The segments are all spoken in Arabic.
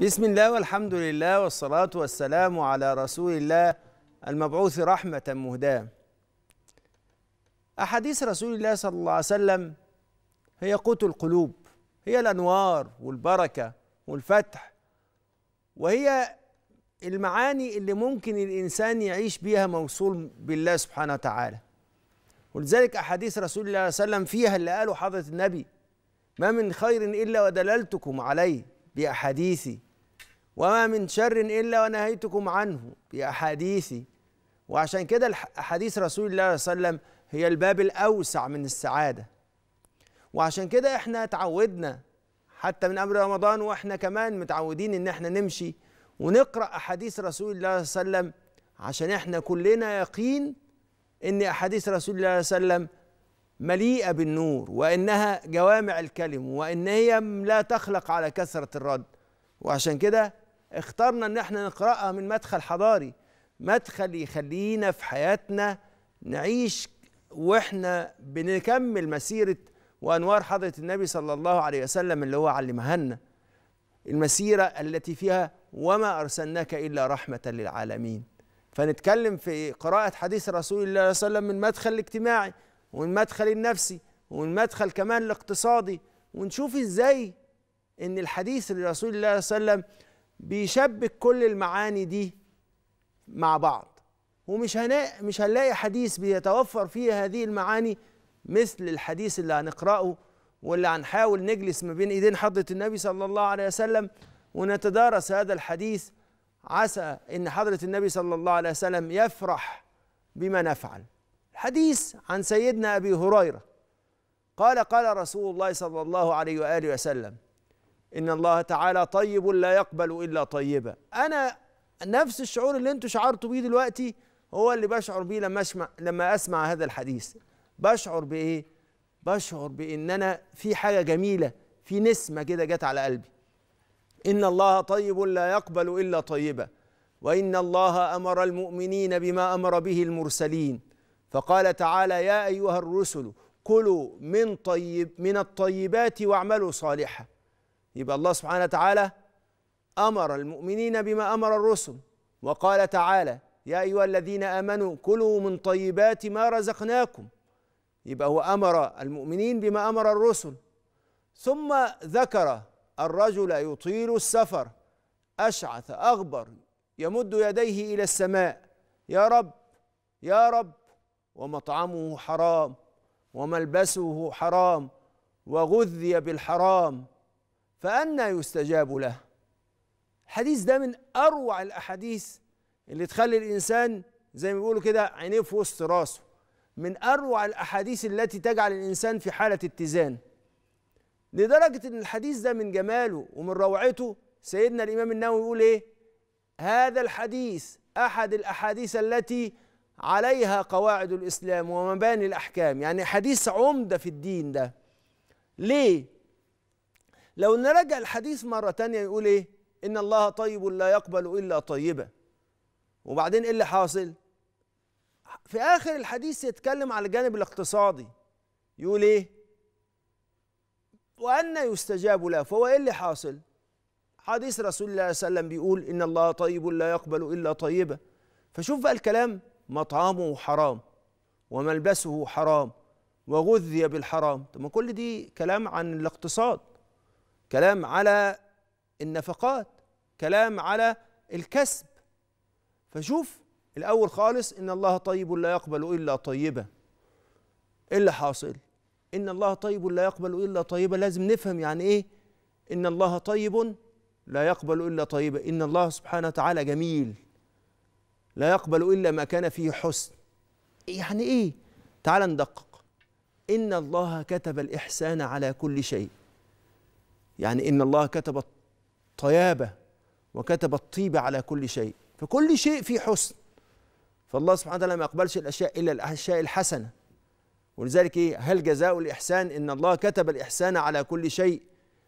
بسم الله والحمد لله والصلاة والسلام على رسول الله المبعوث رحمة مهداة أحاديث رسول الله صلى الله عليه وسلم هي قوت القلوب هي الأنوار والبركة والفتح وهي المعاني اللي ممكن الإنسان يعيش بيها موصول بالله سبحانه وتعالى ولذلك أحاديث رسول الله صلى الله عليه وسلم فيها اللي قاله حضرة النبي ما من خير إلا ودللتكم عليه بأحاديثي وما من شر إلا ونهيتكم عنه بأحاديثي وعشان كده أحاديث رسول الله صلى الله عليه وسلم هي الباب الأوسع من السعادة وعشان كده احنا اتعودنا حتى من قبل رمضان واحنا كمان متعودين ان احنا نمشي ونقرأ أحاديث رسول الله صلى الله عليه وسلم عشان احنا كلنا يقين ان أحاديث رسول الله صلى الله عليه وسلم مليئة بالنور وإنها جوامع الكلم وإن هي لا تخلق على كثرة الرد وعشان كده اخترنا ان احنا نقراها من مدخل حضاري مدخل يخلينا في حياتنا نعيش واحنا بنكمل مسيره وانوار حضره النبي صلى الله عليه وسلم اللي هو علمها لنا المسيره التي فيها وما ارسلناك الا رحمه للعالمين فنتكلم في قراءه حديث رسول الله صلى الله عليه وسلم من مدخل الاجتماعي ومن مدخل النفسي ومن مدخل كمان الاقتصادي ونشوف ازاي ان الحديث لرسول الله صلى الله عليه وسلم بيشبك كل المعاني دي مع بعض ومش هنا مش هنلاقي حديث بيتوفر فيه هذه المعاني مثل الحديث اللي هنقرأه واللي هنحاول نجلس ما بين ايدين حضرة النبي صلى الله عليه وسلم ونتدارس هذا الحديث عسى ان حضرة النبي صلى الله عليه وسلم يفرح بما نفعل حديث عن سيدنا ابي هريره قال قال رسول الله صلى الله عليه واله وسلم إن الله تعالى طيب لا يقبل إلا طيبا أنا نفس الشعور اللي أنتوا شعرتوا بيه دلوقتي هو اللي بشعر بيه لما أسمع لما أسمع هذا الحديث بشعر بإيه؟ بشعر بإن أنا في حاجة جميلة في نسمة كده جت على قلبي إن الله طيب لا يقبل إلا طيبا وإن الله أمر المؤمنين بما أمر به المرسلين فقال تعالى يا أيها الرسل كلوا من طيب من الطيبات واعملوا صالحا يبقى الله سبحانه وتعالى امر المؤمنين بما امر الرسل وقال تعالى يا ايها الذين امنوا كلوا من طيبات ما رزقناكم يبقى هو امر المؤمنين بما امر الرسل ثم ذكر الرجل يطيل السفر اشعث اغبر يمد يديه الى السماء يا رب يا رب ومطعمه حرام وملبسه حرام وغذي بالحرام فأنى يستجاب له الحديث ده من أروع الأحاديث اللي تخلي الإنسان زي ما بيقولوا كده عينيه في وسط راسه من أروع الأحاديث التي تجعل الإنسان في حالة اتزان لدرجة أن الحديث ده من جماله ومن روعته سيدنا الإمام النووي يقول إيه هذا الحديث أحد الأحاديث التي عليها قواعد الإسلام ومباني الأحكام يعني حديث عمدة في الدين ده ليه لو نرجع الحديث مرة تانية يقول إيه إن الله طيب لا يقبل إلا طيبة وبعدين إيه اللي حاصل في آخر الحديث يتكلم على الجانب الاقتصادي يقول إيه وأن يستجاب له فهو إيه اللي حاصل حديث رسول الله صلى الله عليه وسلم بيقول إن الله طيب لا يقبل إلا طيبة فشوف بقى الكلام مطعمه حرام وملبسه حرام وغذي بالحرام طب ما كل دي كلام عن الاقتصاد كلام على النفقات كلام على الكسب فشوف الاول خالص ان الله طيب لا يقبل الا طيبه ايه اللي حاصل ان الله طيب لا يقبل الا طيبه لازم نفهم يعني ايه ان الله طيب لا يقبل الا طيبه ان الله سبحانه وتعالى جميل لا يقبل الا ما كان فيه حسن يعني ايه تعال ندقق ان الله كتب الاحسان على كل شيء يعني إن الله كتب الطيابة وكتب الطيبة على كل شيء فكل شيء فيه حسن فالله سبحانه وتعالى ما يقبلش الأشياء إلا الأشياء الحسنة ولذلك إيه هل جزاء الإحسان إن الله كتب الإحسان على كل شيء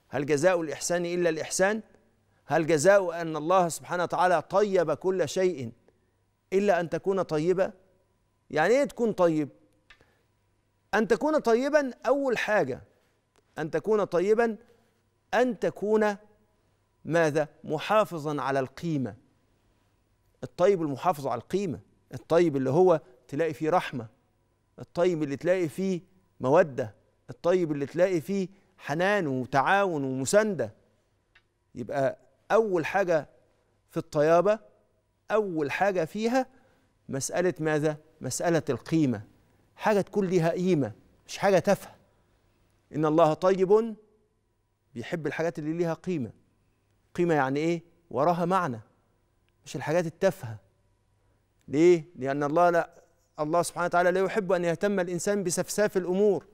هل جزاء الإحسان إلا الإحسان هل جزاء أن الله سبحانه وتعالى طيب كل شيء إلا أن تكون طيبة يعني إيه تكون طيب أن تكون طيبا أول حاجة أن تكون طيبا أن تكون ماذا محافظا على القيمة الطيب المحافظ على القيمة الطيب اللي هو تلاقي فيه رحمة الطيب اللي تلاقي فيه مودة الطيب اللي تلاقي فيه حنان وتعاون ومساندة يبقى أول حاجة في الطيابة أول حاجة فيها مسألة ماذا؟ مسألة القيمة حاجة تكون ليها قيمة مش حاجة تافهة إن الله طيب بيحب الحاجات اللي ليها قيمه قيمه يعني ايه وراها معنى مش الحاجات التافهه ليه لان الله لا الله سبحانه وتعالى لا يحب ان يهتم الانسان بسفساف الامور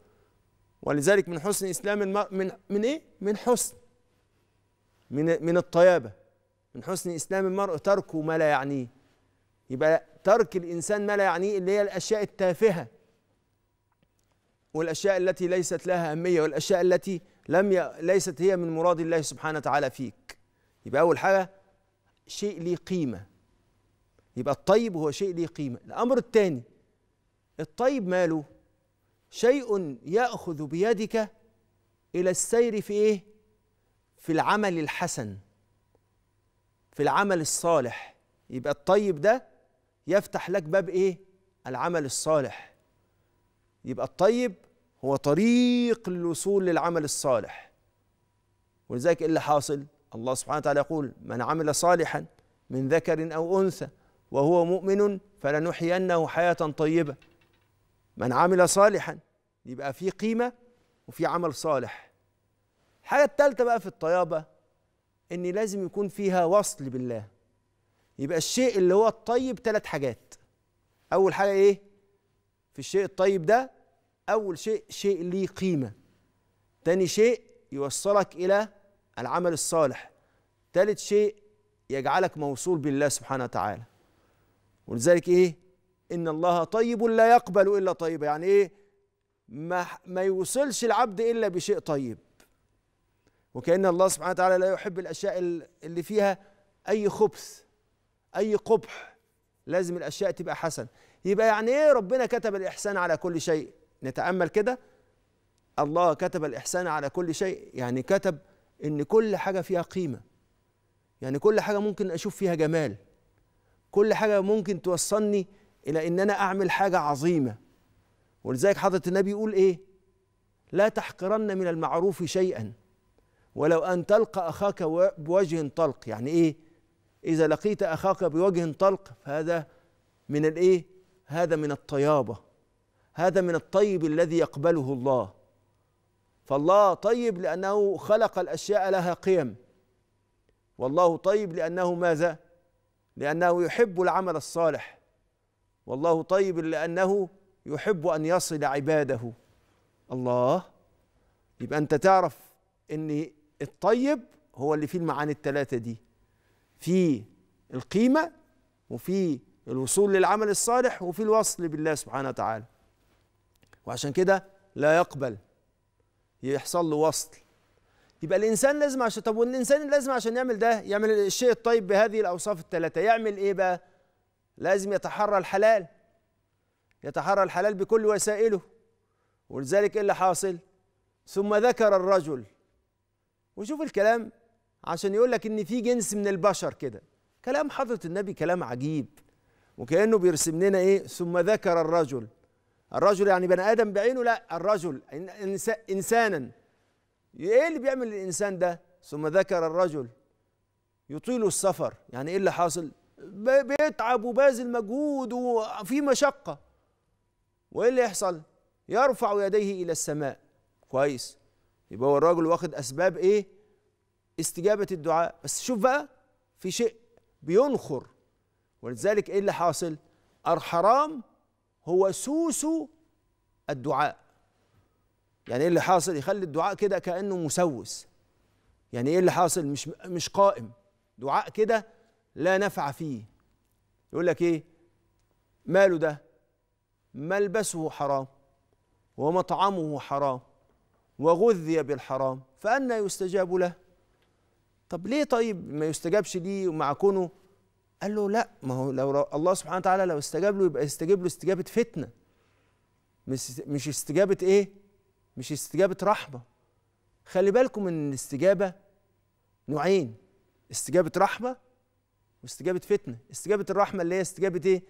ولذلك من حسن اسلام المرء من من ايه من حسن من من الطيابه من حسن اسلام المرء تركه ما لا يعنيه يبقى ترك الانسان ما لا يعنيه اللي هي الاشياء التافهه والاشياء التي ليست لها اهميه والاشياء التي لم ي... ليست هي من مراد الله سبحانه وتعالى فيك يبقى أول حاجة شيء ليه قيمة يبقى الطيب هو شيء ليه قيمة الأمر الثاني الطيب ماله شيء يأخذ بيدك إلى السير في إيه في العمل الحسن في العمل الصالح يبقى الطيب ده يفتح لك باب إيه العمل الصالح يبقى الطيب هو طريق للوصول للعمل الصالح ولذلك إيه اللي حاصل الله سبحانه وتعالى يقول من عمل صالحا من ذكر أو أنثى وهو مؤمن فلنحيينه حياة طيبة من عمل صالحا يبقى في قيمة وفي عمل صالح الحاجة الثالثة بقى في الطيابة إن لازم يكون فيها وصل بالله يبقى الشيء اللي هو الطيب ثلاث حاجات أول حاجة إيه في الشيء الطيب ده أول شيء شيء ليه قيمة تاني شيء يوصلك إلى العمل الصالح ثالث شيء يجعلك موصول بالله سبحانه وتعالى ولذلك إيه إن الله طيب لا يقبل إلا طيبا يعني إيه ما, ما يوصلش العبد إلا بشيء طيب وكأن الله سبحانه وتعالى لا يحب الأشياء اللي فيها أي خبث أي قبح لازم الأشياء تبقى حسن يبقى يعني إيه ربنا كتب الإحسان على كل شيء نتأمل كده الله كتب الإحسان على كل شيء يعني كتب إن كل حاجة فيها قيمة يعني كل حاجة ممكن أشوف فيها جمال كل حاجة ممكن توصلني إلى إن أنا أعمل حاجة عظيمة ولذلك حضرة النبي يقول إيه لا تحقرن من المعروف شيئا ولو أن تلقى أخاك بوجه طلق يعني إيه إذا لقيت أخاك بوجه طلق فهذا من الإيه هذا من الطيابة هذا من الطيب الذي يقبله الله فالله طيب لأنه خلق الأشياء لها قيم والله طيب لأنه ماذا؟ لأنه يحب العمل الصالح والله طيب لأنه يحب أن يصل عباده الله يبقى أنت تعرف أن الطيب هو اللي فيه المعاني الثلاثة دي في القيمة وفي الوصول للعمل الصالح وفي الوصل بالله سبحانه وتعالى وعشان كده لا يقبل يحصل له وصل يبقى الانسان لازم عشان طب والانسان لازم عشان يعمل ده يعمل الشيء الطيب بهذه الاوصاف الثلاثه يعمل ايه بقى لازم يتحرى الحلال يتحرى الحلال بكل وسائله ولذلك ايه اللي حاصل ثم ذكر الرجل وشوف الكلام عشان يقول لك ان في جنس من البشر كده كلام حضره النبي كلام عجيب وكانه بيرسم لنا ايه ثم ذكر الرجل الرجل يعني بني ادم بعينه لا الرجل انسانا ايه اللي بيعمل الانسان ده ثم ذكر الرجل يطيل السفر يعني ايه اللي حاصل بيتعب وباذل مجهود وفي مشقه وايه اللي يحصل يرفع يديه الى السماء كويس يبقى هو الرجل واخد اسباب ايه استجابه الدعاء بس شوف بقى في شيء بينخر ولذلك ايه اللي حاصل الحرام هو سوس الدعاء يعني ايه اللي حاصل يخلي الدعاء كده كانه مسوس يعني ايه اللي حاصل مش مش قائم دعاء كده لا نفع فيه يقول لك ايه ماله ده ملبسه حرام ومطعمه حرام وغذي بالحرام فأنا يستجاب له طب ليه طيب ما يستجابش ليه مع كونه قال له لا ما هو لو الله سبحانه وتعالى لو استجاب له يبقى يستجيب له استجابه فتنه مش مش استجابه ايه مش استجابه رحمه خلي بالكم ان الاستجابه نوعين استجابه رحمه واستجابه فتنه استجابه الرحمه اللي هي استجابه ايه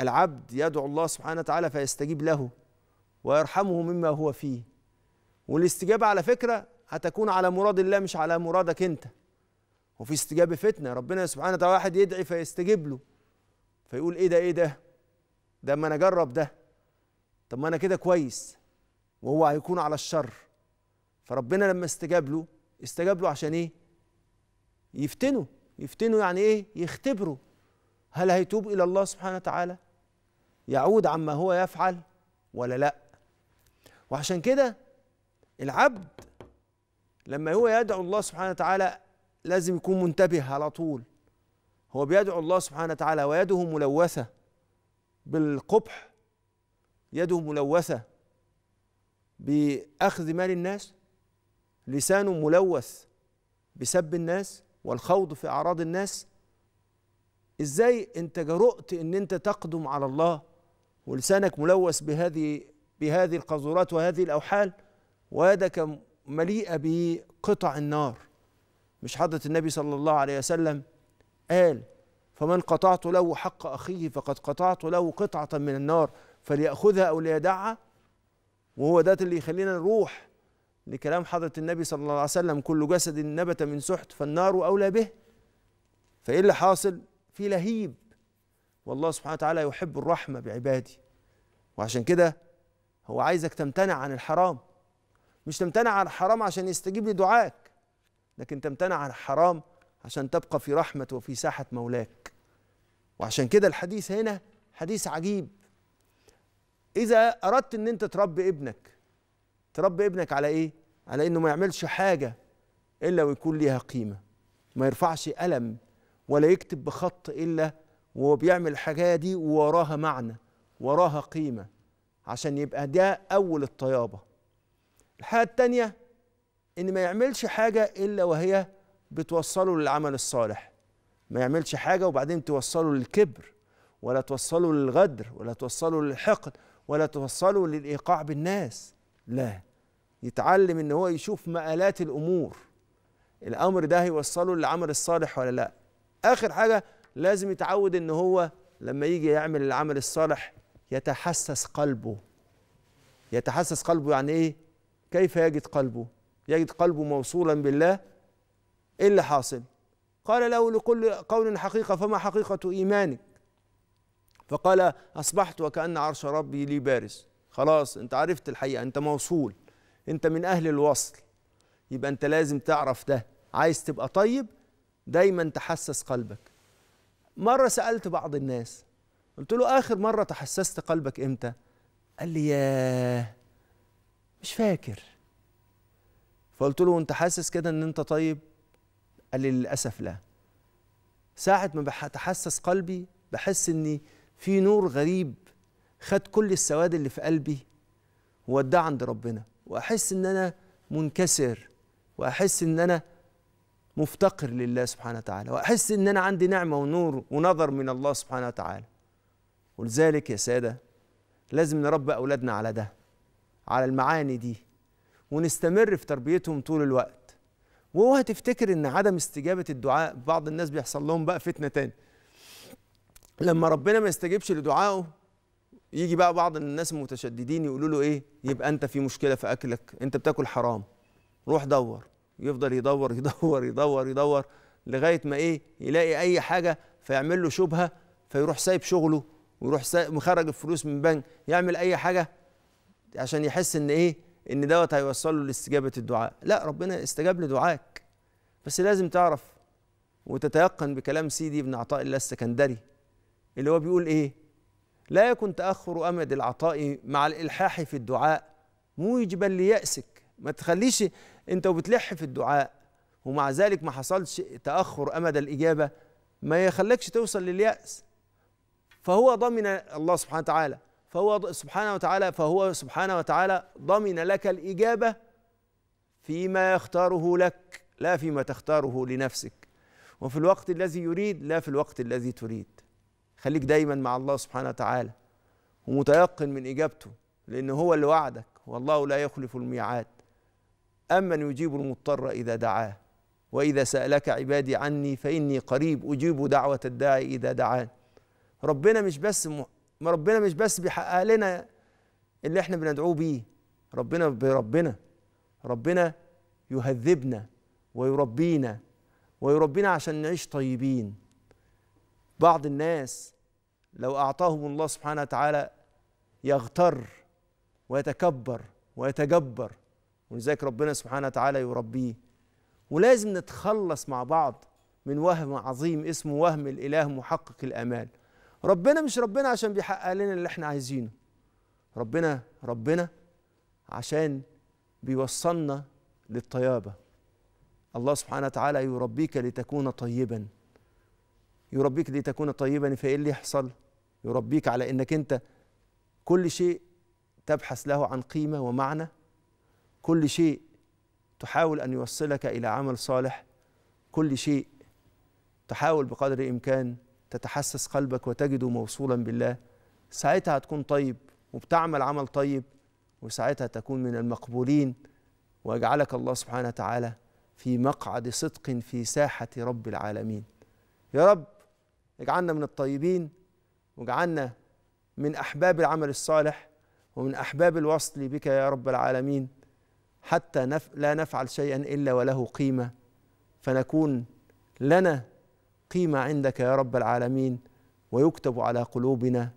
العبد يدعو الله سبحانه وتعالى فيستجيب له ويرحمه مما هو فيه والاستجابه على فكره هتكون على مراد الله مش على مرادك انت وفي استجابه فتنه ربنا سبحانه وتعالى واحد يدعي فيستجيب له فيقول ايه ده ايه ده ده ما انا اجرب ده طب ما انا كده كويس وهو هيكون على الشر فربنا لما استجاب له استجاب له عشان ايه يفتنه يفتنه يعني ايه يختبره هل هيتوب الى الله سبحانه وتعالى يعود عما هو يفعل ولا لا وعشان كده العبد لما هو يدعو الله سبحانه وتعالى لازم يكون منتبه على طول هو بيدعو الله سبحانه وتعالى ويده ملوثة بالقبح يده ملوثة بأخذ مال الناس لسانه ملوث بسب الناس والخوض في أعراض الناس ازاي انت جرؤت ان انت تقدم على الله ولسانك ملوث بهذه بهذه القاذورات وهذه الاوحال ويدك مليئه بقطع النار مش حضرة النبي صلى الله عليه وسلم قال فمن قطعت له حق أخيه فقد قطعت له قطعة من النار فليأخذها أو ليدعها وهو ده اللي يخلينا نروح لكلام حضرة النبي صلى الله عليه وسلم كل جسد نبت من سحت فالنار أولى به فإيه اللي حاصل؟ في لهيب والله سبحانه وتعالى يحب الرحمة بعباده وعشان كده هو عايزك تمتنع عن الحرام مش تمتنع عن الحرام عشان يستجيب لدعائك لكن تمتنع عن حرام عشان تبقى في رحمة وفي ساحة مولاك وعشان كده الحديث هنا حديث عجيب إذا أردت أن أنت تربي ابنك تربي ابنك على إيه؟ على أنه ما يعملش حاجة إلا ويكون ليها قيمة ما يرفعش ألم ولا يكتب بخط إلا وهو بيعمل الحاجة دي ووراها معنى وراها قيمة عشان يبقى ده أول الطيابة الحاجة التانية ان ما يعملش حاجه الا وهي بتوصله للعمل الصالح ما يعملش حاجه وبعدين توصله للكبر ولا توصله للغدر ولا توصله للحقد ولا توصله للايقاع بالناس لا يتعلم ان هو يشوف مآلات الامور الامر ده هيوصله للعمل الصالح ولا لا اخر حاجه لازم يتعود ان هو لما يجي يعمل العمل الصالح يتحسس قلبه يتحسس قلبه يعني ايه كيف يجد قلبه يجد قلبه موصولا بالله ايه اللي حاصل قال له لكل قول حقيقه فما حقيقه ايمانك فقال اصبحت وكان عرش ربي لي بارز خلاص انت عرفت الحقيقه انت موصول انت من اهل الوصل يبقى انت لازم تعرف ده عايز تبقى طيب دايما تحسس قلبك مره سالت بعض الناس قلت له اخر مره تحسست قلبك امتى قال لي ياه مش فاكر فقلت له انت حاسس كده ان انت طيب قال لي للاسف لا ساعه ما بتحسس قلبي بحس اني في نور غريب خد كل السواد اللي في قلبي ووداه عند ربنا واحس ان انا منكسر واحس ان انا مفتقر لله سبحانه وتعالى واحس ان انا عندي نعمه ونور ونظر من الله سبحانه وتعالى ولذلك يا ساده لازم نربي اولادنا على ده على المعاني دي ونستمر في تربيتهم طول الوقت وهو هتفتكر ان عدم استجابه الدعاء بعض الناس بيحصل لهم بقى فتنه تاني لما ربنا ما يستجبش لدعائه يجي بقى بعض الناس المتشددين يقولوا له ايه يبقى انت في مشكله في اكلك انت بتاكل حرام روح دور يفضل يدور يدور يدور يدور لغايه ما ايه يلاقي اي حاجه فيعمل له شبهه فيروح سايب شغله ويروح سايب مخرج الفلوس من بنك يعمل اي حاجه عشان يحس ان ايه ان دوت هيوصله لاستجابه الدعاء لا ربنا استجاب لدعائك بس لازم تعرف وتتيقن بكلام سيدي ابن عطاء الله السكندري اللي هو بيقول ايه لا يكن تاخر امد العطاء مع الالحاح في الدعاء موجبا لياسك ما تخليش انت وبتلح في الدعاء ومع ذلك ما حصلش تاخر امد الاجابه ما يخلكش توصل للياس فهو ضمن الله سبحانه وتعالى فهو سبحانه وتعالى فهو سبحانه وتعالى ضمن لك الإجابة فيما يختاره لك لا فيما تختاره لنفسك وفي الوقت الذي يريد لا في الوقت الذي تريد خليك دايما مع الله سبحانه وتعالى ومتيقن من إجابته لأن هو اللي وعدك والله لا يخلف الميعاد أمن يجيب المضطر إذا دعاه وإذا سألك عبادي عني فإني قريب أجيب دعوة الداعي إذا دعان ربنا مش بس ما ربنا مش بس بيحقق لنا اللي احنا بندعوه بيه ربنا بربنا ربنا يهذبنا ويربينا ويربينا عشان نعيش طيبين بعض الناس لو اعطاهم الله سبحانه وتعالى يغتر ويتكبر ويتجبر ولذلك ربنا سبحانه وتعالى يربيه ولازم نتخلص مع بعض من وهم عظيم اسمه وهم الاله محقق الامال ربنا مش ربنا عشان بيحقق لنا اللي احنا عايزينه ربنا ربنا عشان بيوصلنا للطيابة الله سبحانه وتعالى يربيك لتكون طيبا يربيك لتكون طيبا فايه اللي يحصل يربيك على انك انت كل شيء تبحث له عن قيمة ومعنى كل شيء تحاول أن يوصلك إلى عمل صالح كل شيء تحاول بقدر الإمكان تتحسس قلبك وتجده موصولا بالله ساعتها هتكون طيب وبتعمل عمل طيب وساعتها تكون من المقبولين ويجعلك الله سبحانه وتعالى في مقعد صدق في ساحة رب العالمين يا رب اجعلنا من الطيبين واجعلنا من أحباب العمل الصالح ومن أحباب الوصل بك يا رب العالمين حتى لا نفعل شيئا إلا وله قيمة فنكون لنا قيمه عندك يا رب العالمين ويكتب على قلوبنا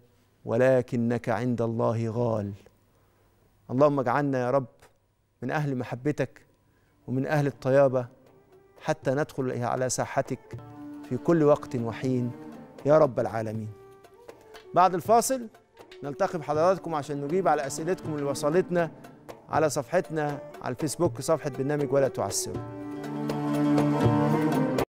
ولكنك عند الله غال اللهم اجعلنا يا رب من اهل محبتك ومن اهل الطيابه حتى ندخل على ساحتك في كل وقت وحين يا رب العالمين بعد الفاصل نلتقي بحضراتكم عشان نجيب على اسئلتكم اللي وصلتنا على صفحتنا على الفيسبوك صفحه برنامج ولا تعسروا